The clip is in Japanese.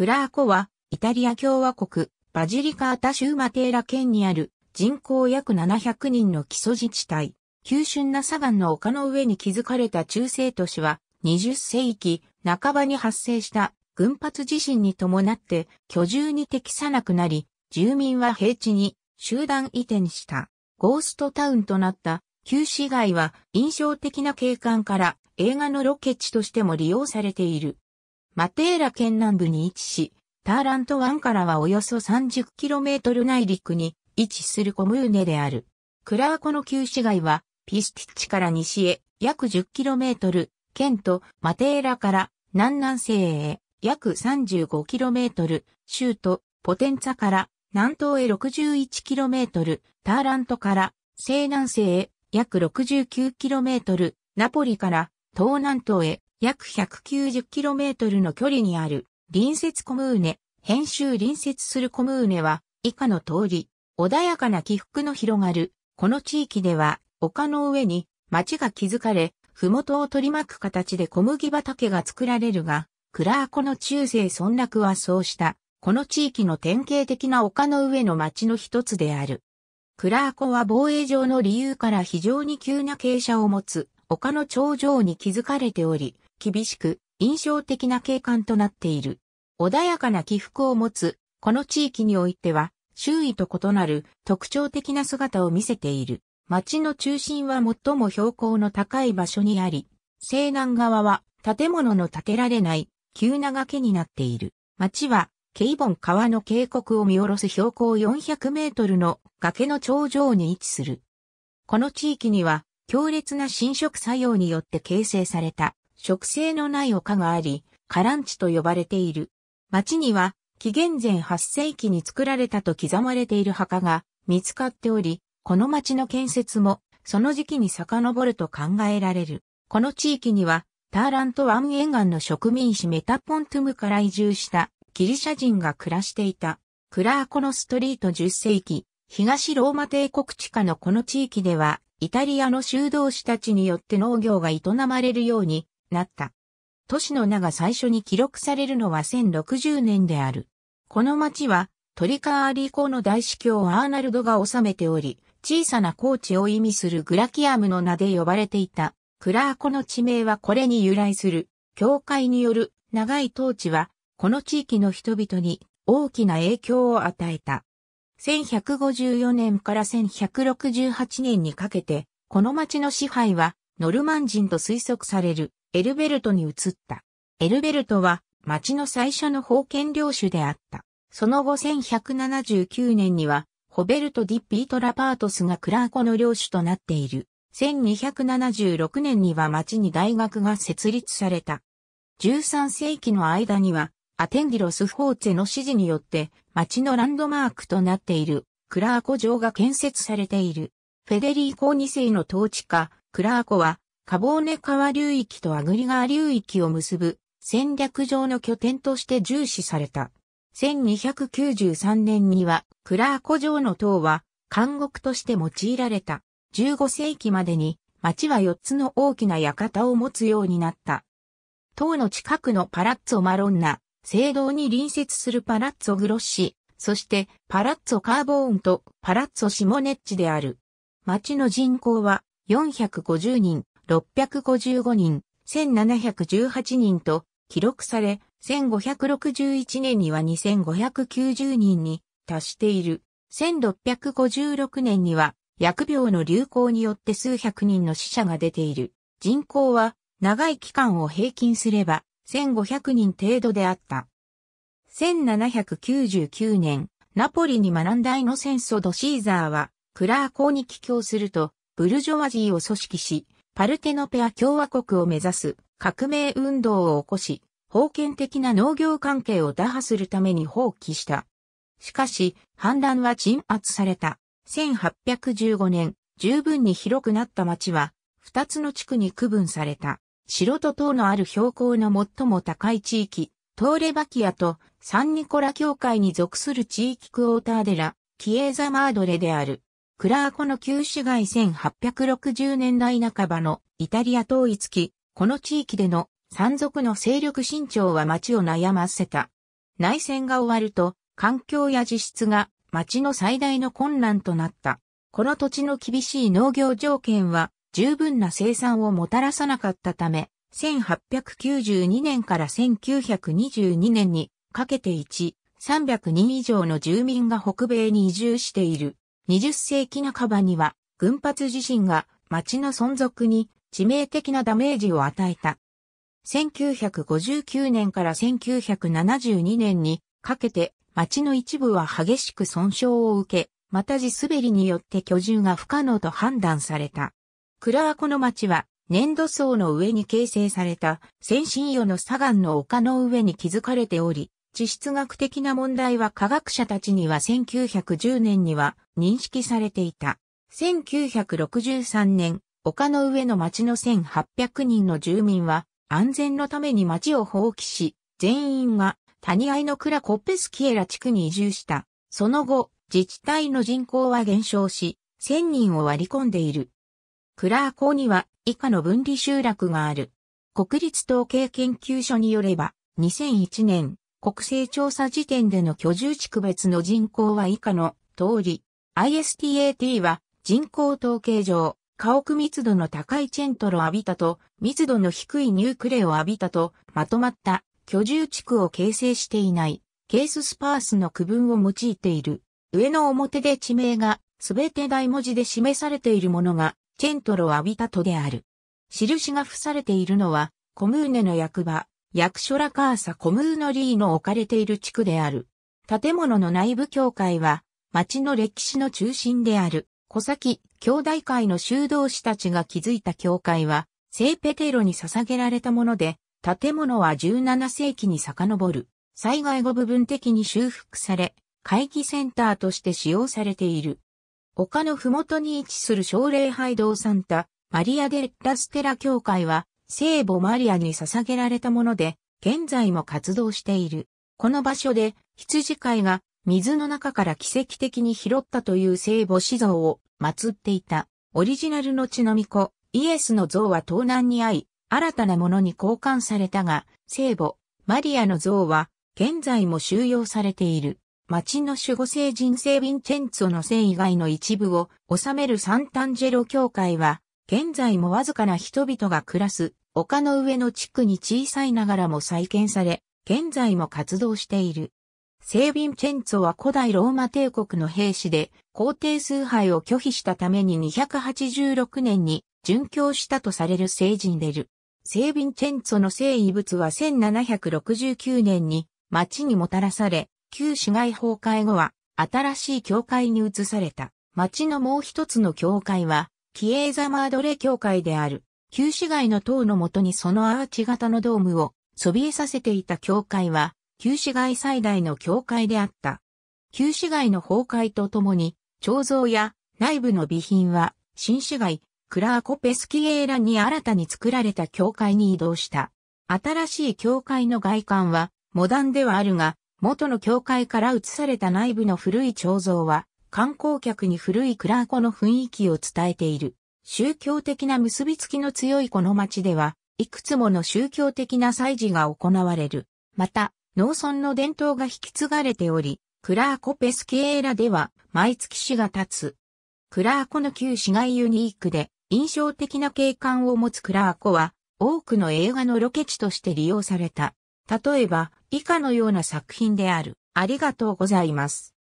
クラーコは、イタリア共和国、バジリカーターマテーラ県にある人口約700人の基礎自治体。急峻な砂岩の丘の上に築かれた中世都市は、20世紀半ばに発生した群発地震に伴って居住に適さなくなり、住民は平地に集団移転した。ゴーストタウンとなった旧市街は印象的な景観から映画のロケ地としても利用されている。マテーラ県南部に位置し、ターラント湾からはおよそ 30km 内陸に位置するコムーネである。クラーコの旧市街は、ピスティッチから西へ約 10km、県とマテーラから南南西へ約 35km、州都ポテンツァから南東へ 61km、ターラントから西南西へ約 69km、ナポリから東南東へ約 190km の距離にある隣接コムーネ、編集隣接するコムーネは以下の通り、穏やかな起伏の広がる、この地域では丘の上に町が築かれ、麓を取り巻く形で小麦畑が作られるが、クラーコの中世村落はそうした、この地域の典型的な丘の上の町の一つである。クラーコは防衛上の理由から非常に急な傾斜を持つ丘の頂上に築かれており、厳しく、印象的な景観となっている。穏やかな起伏を持つ、この地域においては、周囲と異なる特徴的な姿を見せている。町の中心は最も標高の高い場所にあり、西南側は建物の建てられない急な崖になっている。町は、ケイボン川の渓谷を見下ろす標高400メートルの崖の頂上に位置する。この地域には強烈な侵食作用によって形成された植生のない丘があり、カランチと呼ばれている。町には、紀元前8世紀に作られたと刻まれている墓が見つかっており、この町の建設もその時期に遡ると考えられる。この地域には、ターラント湾沿岸の植民地メタポントゥムから移住したギリシャ人が暮らしていた。クラーコのストリート10世紀、東ローマ帝国地下のこの地域では、イタリアの修道士たちによって農業が営まれるようになった。都市の名が最初に記録されるのは1060年である。この町は、トリカーリー公の大司教アーナルドが治めており、小さな高地を意味するグラキアムの名で呼ばれていた。クラーコの地名はこれに由来する。教会による長い統治は、この地域の人々に大きな影響を与えた。1154年から1168年にかけて、この町の支配はノルマン人と推測される。エルベルトに移った。エルベルトは町の最初の封建領主であった。その後1179年には、ホベルト・ディッピート・ラパートスがクラーコの領主となっている。1276年には町に大学が設立された。13世紀の間には、アテンディロス・フォーツェの指示によって町のランドマークとなっているクラーコ城が建設されている。フェデリー公2世の統治下、クラーコはカボーネ川流域とアグリ川流域を結ぶ戦略上の拠点として重視された。1293年にはクラーコ城の塔は監獄として用いられた。15世紀までに町は4つの大きな館を持つようになった。塔の近くのパラッツォマロンナ、聖堂に隣接するパラッツォグロッシ、そしてパラッツォカーボーンとパラッツォシモネッチである。町の人口は450人、655人、1718人と記録され、1561年には2590人に達している。1656年には薬病の流行によって数百人の死者が出ている。人口は長い期間を平均すれば1500人程度であった。1799年、ナポリに学んだイノセンソ・ド・シーザーは、クラーコーに帰郷すると、ブルジョワジーを組織し、パルテノペア共和国を目指す革命運動を起こし、封建的な農業関係を打破するために放棄した。しかし、反乱は鎮圧された。1815年、十分に広くなった町は、二つの地区に区分された。城と塔のある標高の最も高い地域、トーレバキアとサンニコラ教会に属する地域クォーターデラ、キエーザマードレである。クラーコの旧市街1860年代半ばのイタリア統一期、この地域での山賊の勢力伸長は町を悩ませた。内戦が終わると、環境や地質が町の最大の困難となった。この土地の厳しい農業条件は十分な生産をもたらさなかったため、1892年から1922年にかけて1、300人以上の住民が北米に移住している。20世紀半ばには、群発地震が町の存続に致命的なダメージを与えた。1959年から1972年にかけて町の一部は激しく損傷を受け、また地滑りによって居住が不可能と判断された。クラーコの町は粘土層の上に形成された先進与の砂岩の丘の上に築かれており、地質学的な問題は科学者たちには1910年には認識されていた。1963年、丘の上の町の1800人の住民は安全のために町を放棄し、全員が谷合の倉コッペスキエラ地区に移住した。その後、自治体の人口は減少し、1000人を割り込んでいる。クラーコには以下の分離集落がある。国立統計研究所によれば、2001年、国勢調査時点での居住地区別の人口は以下の通り、ISTAT は人口統計上、家屋密度の高いチェントロアビタと、密度の低いニュークレオアビタと、まとまった居住地区を形成していない、ケーススパースの区分を用いている。上の表で地名が、すべて大文字で示されているものが、チェントロアビタとである。印が付されているのは、コムーネの役場、役所ラカーサコムーノリーの置かれている地区である。建物の内部教会は、町の歴史の中心である、小崎兄弟会の修道士たちが築いた教会は、聖ペテロに捧げられたもので、建物は17世紀に遡る。災害後部分的に修復され、会議センターとして使用されている。丘のふもとに位置する奨励拝堂サンタ、マリア・デ・ラステラ教会は、聖母マリアに捧げられたもので、現在も活動している。この場所で羊飼いが水の中から奇跡的に拾ったという聖母子像を祀っていた。オリジナルの血の巫女、イエスの像は盗難に遭い、新たなものに交換されたが、聖母、マリアの像は現在も収容されている。町の守護聖人聖ヴィンチェンツォの聖以外の一部を収めるサンタンジェロ教会は、現在もわずかな人々が暮らす丘の上の地区に小さいながらも再建され、現在も活動している。聖ービンチェンツォは古代ローマ帝国の兵士で皇帝崇拝を拒否したために286年に殉教したとされる聖人でる。聖ービンチェンツォの聖遺物は1769年に町にもたらされ、旧市街崩壊後は新しい教会に移された。町のもう一つの教会はキエーザマードレ教会である、旧市街の塔のもとにそのアーチ型のドームをそびえさせていた教会は、旧市街最大の教会であった。旧市街の崩壊とともに、彫像や内部の備品は、新市街、クラーコペスキエーラに新たに作られた教会に移動した。新しい教会の外観は、モダンではあるが、元の教会から移された内部の古い彫像は、観光客に古いクラーコの雰囲気を伝えている。宗教的な結びつきの強いこの町では、いくつもの宗教的な祭事が行われる。また、農村の伝統が引き継がれており、クラーコ・ペスキエーラでは毎月市が立つ。クラーコの旧市街ユニークで印象的な景観を持つクラーコは多くの映画のロケ地として利用された。例えば以下のような作品である。ありがとうございます。